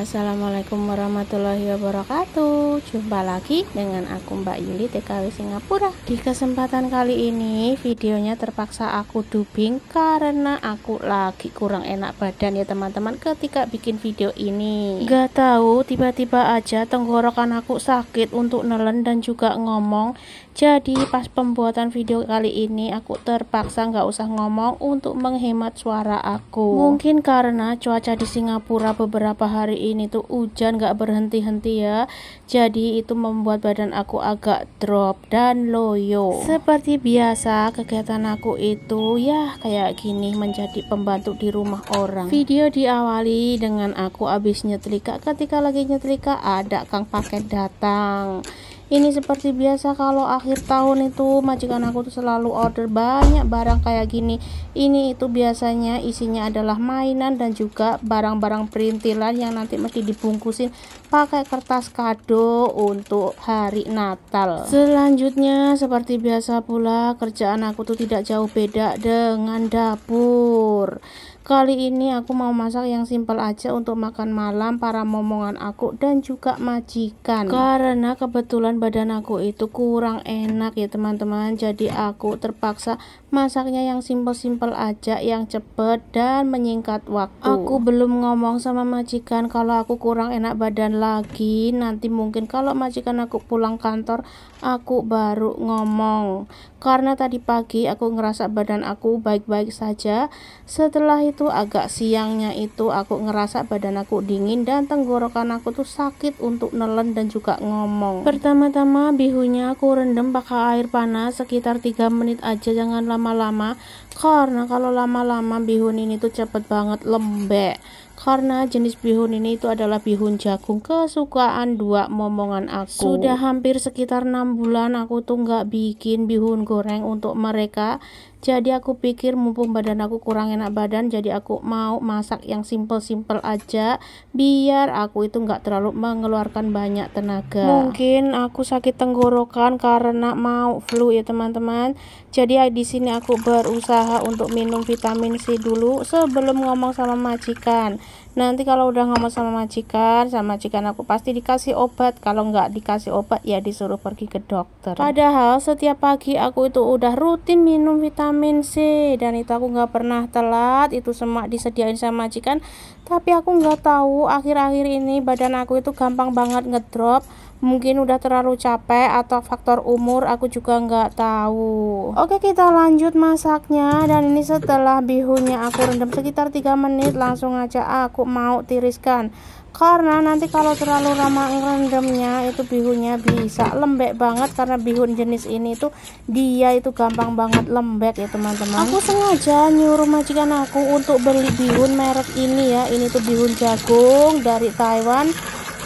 Assalamualaikum warahmatullahi wabarakatuh Jumpa lagi dengan aku Mbak Yuli TKW Singapura Di kesempatan kali ini videonya terpaksa aku dubbing Karena aku lagi kurang enak badan ya teman-teman ketika bikin video ini Gak tahu tiba-tiba aja tenggorokan aku sakit untuk nelen dan juga ngomong Jadi pas pembuatan video kali ini aku terpaksa gak usah ngomong untuk menghemat suara aku Mungkin karena cuaca di Singapura beberapa hari ini ini tuh hujan gak berhenti-henti ya jadi itu membuat badan aku agak drop dan loyo seperti biasa kegiatan aku itu ya kayak gini menjadi pembantu di rumah orang video diawali dengan aku abis nyetrika ketika lagi nyetrika ada kang paket datang ini seperti biasa kalau akhir tahun itu majikan aku tuh selalu order banyak barang kayak gini. Ini itu biasanya isinya adalah mainan dan juga barang-barang perintilan yang nanti mesti dibungkusin pakai kertas kado untuk hari Natal. Selanjutnya seperti biasa pula kerjaan aku tuh tidak jauh beda dengan dapur. Kali ini aku mau masak yang simpel aja untuk makan malam para momongan aku dan juga majikan. Karena kebetulan badan aku itu kurang enak ya teman-teman. Jadi aku terpaksa masaknya yang simpel-simpel aja, yang cepet dan menyingkat waktu. Aku belum ngomong sama majikan kalau aku kurang enak badan lagi. Nanti mungkin kalau majikan aku pulang kantor, aku baru ngomong. Karena tadi pagi aku ngerasa badan aku baik-baik saja. Setelah itu agak siangnya itu aku ngerasa badan aku dingin dan tenggorokan aku tuh sakit untuk nelen dan juga ngomong. Pertama-tama bihunya aku rendam pakai air panas sekitar 3 menit aja jangan lama-lama karena kalau lama-lama bihun ini tuh cepet banget lembek karena jenis bihun ini itu adalah bihun jagung kesukaan dua momongan aku sudah hampir sekitar enam bulan aku tuh nggak bikin bihun goreng untuk mereka jadi aku pikir mumpung badan aku kurang enak badan jadi aku mau masak yang simple-simple aja biar aku itu nggak terlalu mengeluarkan banyak tenaga mungkin aku sakit tenggorokan karena mau flu ya teman-teman jadi eh, di sini aku berusaha untuk minum vitamin C dulu sebelum ngomong sama majikan nanti kalau udah ngomong sama majikan sama majikan aku pasti dikasih obat kalau nggak dikasih obat ya disuruh pergi ke dokter padahal setiap pagi aku itu udah rutin minum vitamin C dan itu aku nggak pernah telat itu semak disediain sama majikan tapi aku nggak tahu akhir-akhir ini badan aku itu gampang banget ngedrop mungkin udah terlalu capek atau faktor umur aku juga nggak tahu oke kita lanjut masaknya dan ini setelah bihunnya aku rendam sekitar 3 menit langsung aja aku mau tiriskan karena nanti kalau terlalu lama rendamnya itu bihunnya bisa lembek banget karena bihun jenis ini itu dia itu gampang banget lembek ya teman-teman aku sengaja nyuruh majikan aku untuk beli bihun merek ini ya ini tuh bihun jagung dari Taiwan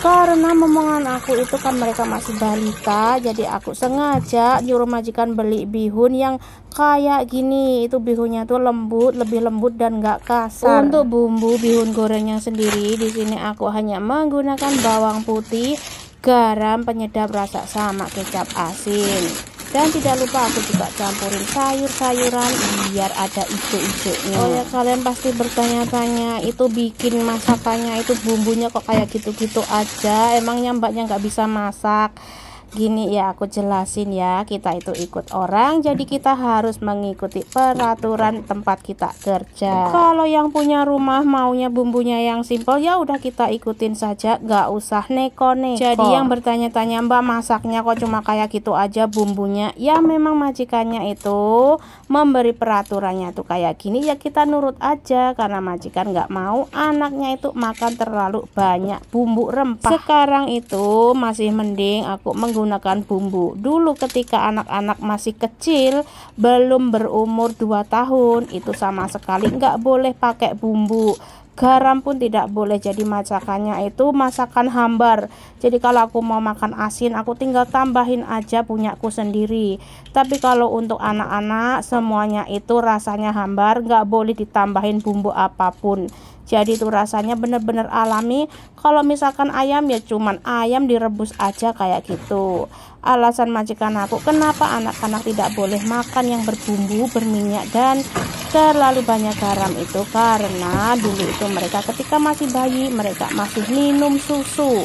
karena momongan aku itu kan mereka masih balita jadi aku sengaja nyuruh majikan beli bihun yang kayak gini itu bihunnya tuh lembut lebih lembut dan gak kasar untuk bumbu bihun gorengnya sendiri di sini aku hanya menggunakan bawang putih garam penyedap rasa sama kecap asin dan tidak lupa aku juga campurin sayur-sayuran biar ada ijo-ijonya oh ya kalian pasti bertanya-tanya itu bikin masakannya itu bumbunya kok kayak gitu-gitu aja Emangnya Mbaknya nggak bisa masak gini ya aku jelasin ya kita itu ikut orang jadi kita harus mengikuti peraturan tempat kita kerja kalau yang punya rumah maunya bumbunya yang simple ya udah kita ikutin saja gak usah neko-neko jadi yang bertanya-tanya mbak masaknya kok cuma kayak gitu aja bumbunya ya memang majikannya itu memberi peraturannya tuh kayak gini ya kita nurut aja karena majikan gak mau anaknya itu makan terlalu banyak bumbu rempah sekarang itu masih mending aku menggunakan menggunakan bumbu. Dulu ketika anak-anak masih kecil, belum berumur 2 tahun, itu sama sekali nggak boleh pakai bumbu. Garam pun tidak boleh jadi masakannya itu masakan hambar. Jadi kalau aku mau makan asin, aku tinggal tambahin aja punyaku sendiri. Tapi kalau untuk anak-anak semuanya itu rasanya hambar, nggak boleh ditambahin bumbu apapun jadi itu rasanya benar-benar alami kalau misalkan ayam ya cuman ayam direbus aja kayak gitu alasan majikan aku kenapa anak-anak tidak boleh makan yang berbumbu berminyak dan terlalu banyak garam itu karena dulu itu mereka ketika masih bayi mereka masih minum susu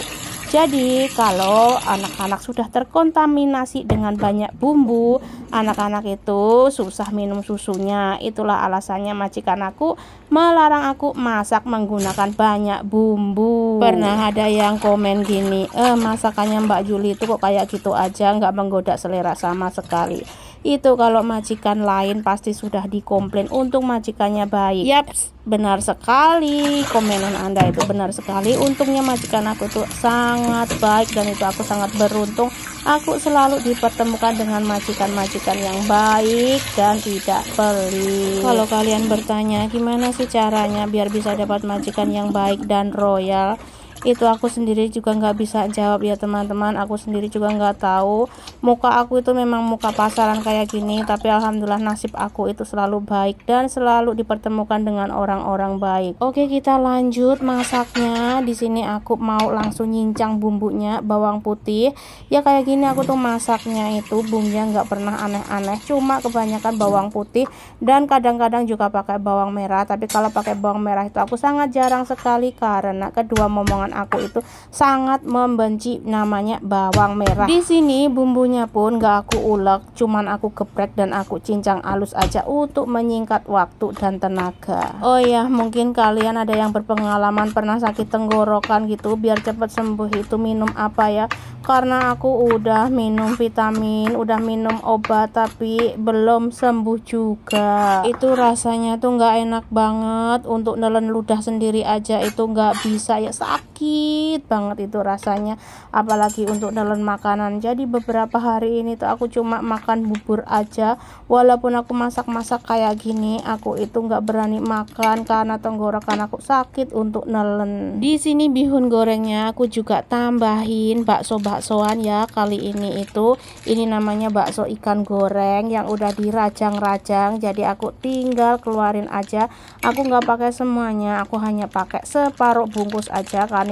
jadi, kalau anak-anak sudah terkontaminasi dengan banyak bumbu, anak-anak itu susah minum susunya. Itulah alasannya majikan aku melarang aku masak menggunakan banyak bumbu. Pernah ada yang komen gini, "Eh, masakannya Mbak Juli itu kok kayak gitu aja, nggak menggoda selera sama sekali." itu kalau majikan lain pasti sudah dikomplain untuk majikannya baik yaps benar sekali komenan anda itu benar sekali untungnya majikan aku itu sangat baik dan itu aku sangat beruntung aku selalu dipertemukan dengan majikan-majikan yang baik dan tidak pelit kalau kalian bertanya gimana sih caranya biar bisa dapat majikan yang baik dan royal itu aku sendiri juga nggak bisa jawab ya teman-teman aku sendiri juga nggak tahu muka aku itu memang muka pasaran kayak gini tapi alhamdulillah nasib aku itu selalu baik dan selalu dipertemukan dengan orang-orang baik oke kita lanjut masaknya di sini aku mau langsung nyincang bumbunya bawang putih ya kayak gini aku tuh masaknya itu bumbunya nggak pernah aneh-aneh cuma kebanyakan bawang putih dan kadang-kadang juga pakai bawang merah tapi kalau pakai bawang merah itu aku sangat jarang sekali karena kedua momongan teman-teman aku itu sangat membenci namanya bawang merah di sini bumbunya pun gak aku ulek cuman aku geprek dan aku cincang alus aja untuk menyingkat waktu dan tenaga oh ya mungkin kalian ada yang berpengalaman pernah sakit tenggorokan gitu biar cepat sembuh itu minum apa ya karena aku udah minum vitamin udah minum obat tapi belum sembuh juga itu rasanya tuh gak enak banget untuk nelen ludah sendiri aja itu gak bisa ya sakit sakit banget itu rasanya apalagi untuk nelen makanan jadi beberapa hari ini tuh aku cuma makan bubur aja walaupun aku masak-masak kayak gini aku itu nggak berani makan karena tenggorokan aku sakit untuk nelen di sini bihun gorengnya aku juga tambahin bakso-baksoan ya kali ini itu ini namanya bakso ikan goreng yang udah dirajang-rajang jadi aku tinggal keluarin aja aku nggak pakai semuanya aku hanya pakai separuh bungkus aja kan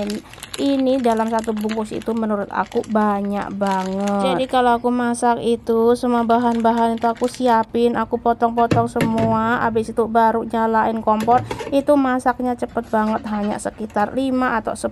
ini dalam satu bungkus itu menurut aku banyak banget jadi kalau aku masak itu semua bahan-bahan itu aku siapin aku potong-potong semua habis itu baru nyalain kompor itu masaknya cepet banget hanya sekitar 5 atau 10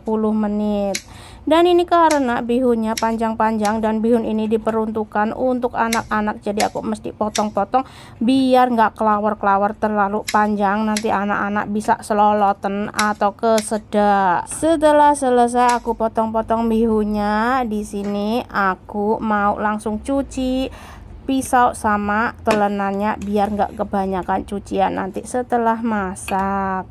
menit dan ini karena bihunnya panjang-panjang dan bihun ini diperuntukkan untuk anak-anak jadi aku mesti potong-potong biar nggak kelawar-kelawar terlalu panjang nanti anak-anak bisa seloloten atau kesedak setelah selesai aku potong-potong bihunnya di sini aku mau langsung cuci pisau sama telenannya biar nggak kebanyakan cucian nanti setelah masak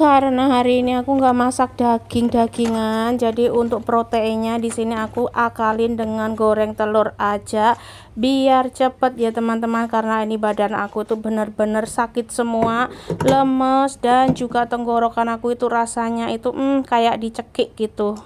karena hari ini aku nggak masak daging-dagingan jadi untuk proteinnya di sini aku akalin dengan goreng telur aja biar cepet ya teman-teman karena ini badan aku tuh bener-bener sakit semua lemes dan juga tenggorokan aku itu rasanya itu hmm, kayak dicekik gitu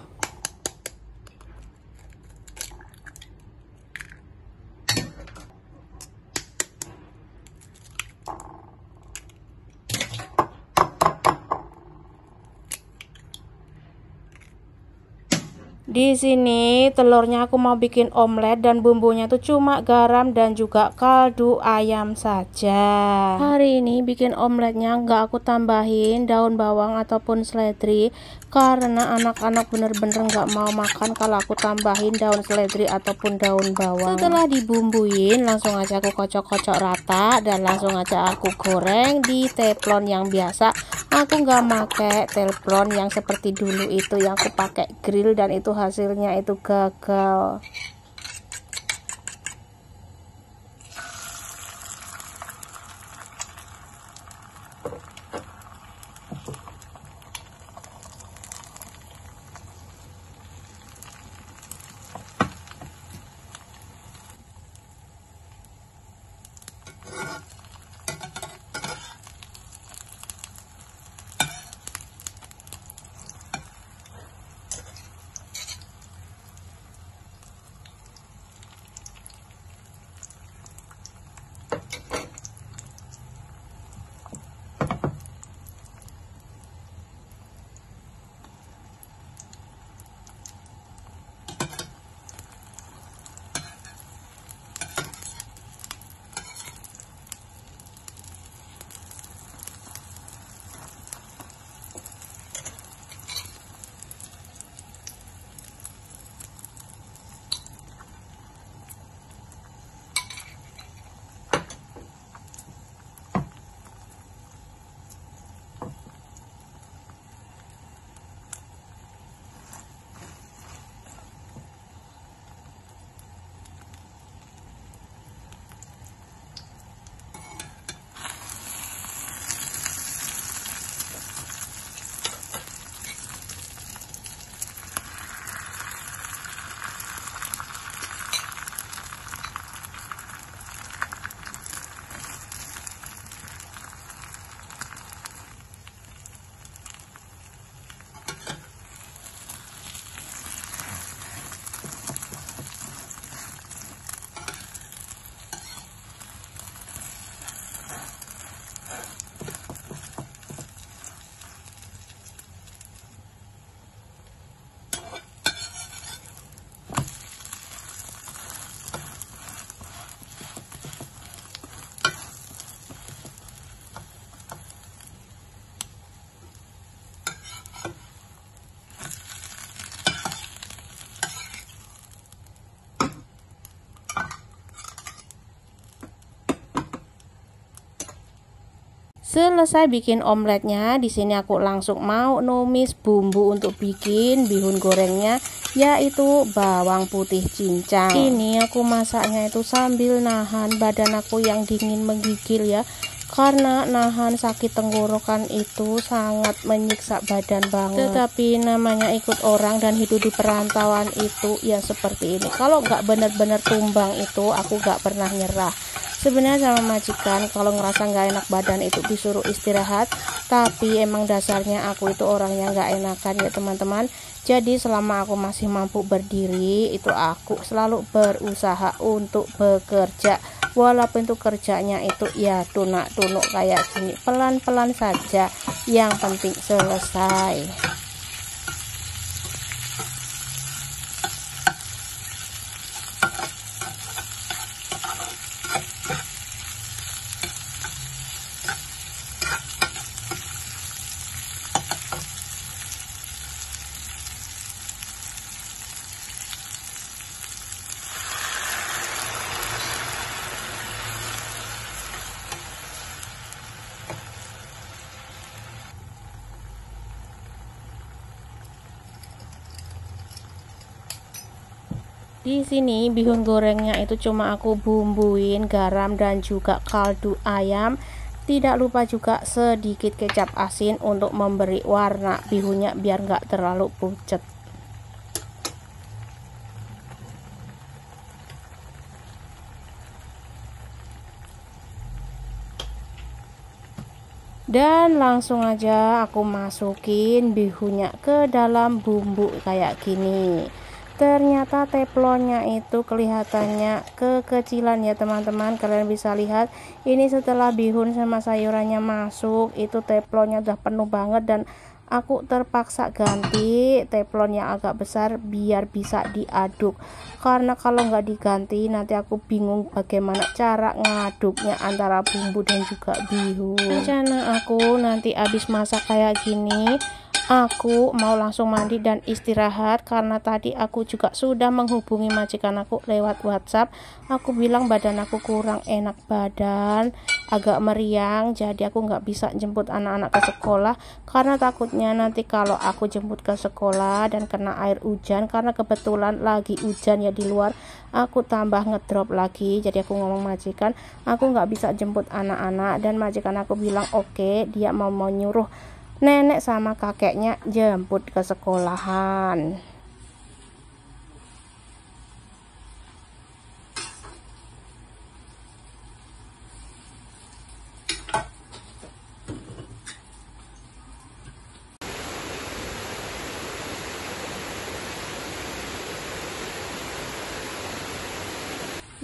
Di sini telurnya aku mau bikin omelet dan bumbunya tuh cuma garam dan juga kaldu ayam saja. Hari ini bikin omeletnya nggak aku tambahin daun bawang ataupun seledri karena anak-anak bener-bener nggak mau makan kalau aku tambahin daun seledri ataupun daun bawang. Setelah dibumbuin, langsung aja aku kocok-kocok rata dan langsung aja aku goreng di teflon yang biasa aku nggak pakai telpon yang seperti dulu itu yang aku pakai grill dan itu hasilnya itu gagal Selesai bikin omeletnya, di sini aku langsung mau numis bumbu untuk bikin bihun gorengnya, yaitu bawang putih cincang. Ini aku masaknya itu sambil nahan badan aku yang dingin menggigil ya karena nahan sakit tenggorokan itu sangat menyiksa badan banget tetapi namanya ikut orang dan hidup di perantauan itu ya seperti ini kalau nggak benar-benar tumbang itu aku nggak pernah nyerah sebenarnya sama majikan kalau ngerasa nggak enak badan itu disuruh istirahat tapi emang dasarnya aku itu orangnya nggak enakan ya teman-teman jadi selama aku masih mampu berdiri itu aku selalu berusaha untuk bekerja Walaupun itu kerjanya itu ya tunak-tunuk kayak gini pelan-pelan saja yang penting selesai di sini bihun gorengnya itu cuma aku bumbuin garam dan juga kaldu ayam tidak lupa juga sedikit kecap asin untuk memberi warna bihunnya biar nggak terlalu pucet dan langsung aja aku masukin bihunnya ke dalam bumbu kayak gini ternyata teflonnya itu kelihatannya kekecilan ya teman-teman kalian bisa lihat ini setelah bihun sama sayurannya masuk itu teflonnya udah penuh banget dan aku terpaksa ganti teflon yang agak besar biar bisa diaduk karena kalau nggak diganti nanti aku bingung bagaimana cara ngaduknya antara bumbu dan juga bihun rencana aku nanti habis masak kayak gini Aku mau langsung mandi dan istirahat karena tadi aku juga sudah menghubungi majikan aku lewat WhatsApp. Aku bilang badan aku kurang enak badan, agak meriang, jadi aku nggak bisa jemput anak-anak ke sekolah karena takutnya nanti kalau aku jemput ke sekolah dan kena air hujan karena kebetulan lagi hujan ya di luar, aku tambah ngedrop lagi. Jadi aku ngomong majikan, aku nggak bisa jemput anak-anak dan majikan aku bilang oke, okay, dia mau mau nyuruh nenek sama kakeknya jemput ke sekolahan.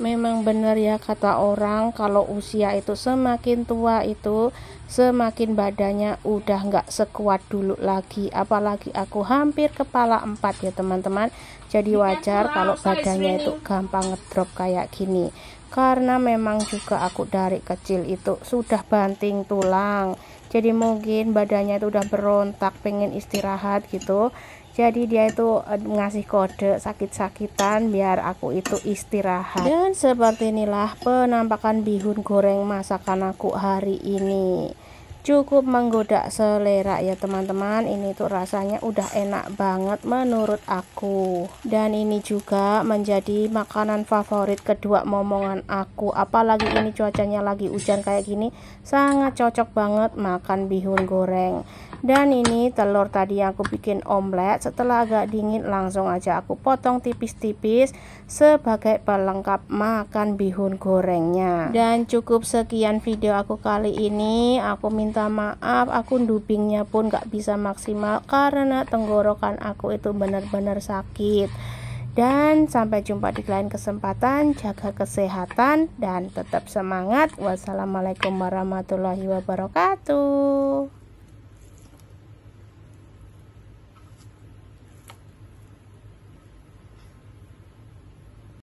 Memang benar ya kata orang kalau usia itu semakin tua itu semakin badannya udah nggak sekuat dulu lagi. Apalagi aku hampir kepala empat ya teman-teman. Jadi iya, wajar kalau badannya itu gampang ngedrop kayak gini. Karena memang juga aku dari kecil itu sudah banting tulang. Jadi mungkin badannya itu udah berontak pengen istirahat gitu jadi dia itu eh, ngasih kode sakit-sakitan biar aku itu istirahat dan seperti inilah penampakan bihun goreng masakan aku hari ini cukup menggoda selera ya teman-teman ini tuh rasanya udah enak banget menurut aku dan ini juga menjadi makanan favorit kedua momongan aku apalagi ini cuacanya lagi hujan kayak gini sangat cocok banget makan bihun goreng dan ini telur tadi yang aku bikin omelet setelah agak dingin langsung aja aku potong tipis-tipis sebagai pelengkap makan bihun gorengnya dan cukup sekian video aku kali ini aku minta maaf aku dubingnya pun gak bisa maksimal karena tenggorokan aku itu benar-benar sakit dan sampai jumpa di lain kesempatan jaga kesehatan dan tetap semangat wassalamualaikum warahmatullahi wabarakatuh